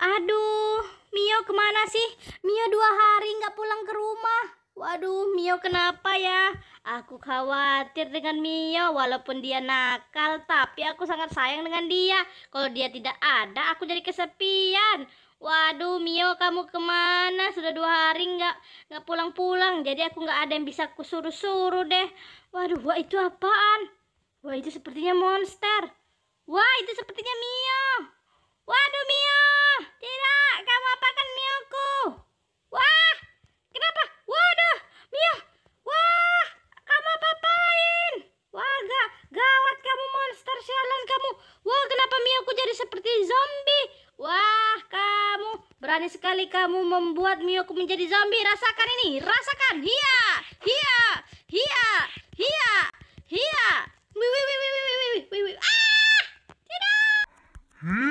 Aduh, Mio kemana sih? Mio dua hari nggak pulang ke rumah. Waduh, Mio kenapa ya? Aku khawatir dengan Mio walaupun dia nakal, tapi aku sangat sayang dengan dia. Kalau dia tidak ada, aku jadi kesepian. Waduh, Mio kamu kemana? Sudah dua hari nggak nggak pulang-pulang, jadi aku nggak ada yang bisa aku suruh-suruh deh. Waduh, wah itu apaan? Wah itu sepertinya monster. Wah Wah, kenapa Mioku jadi seperti zombie? Wah, kamu berani sekali kamu membuat Mioku menjadi zombie. Rasakan ini, rasakan. Hia, hia, hia, hia, hia. Wih, wih, wih, wih, wih, wih, wih, wih. Ah, tidak. Hmm.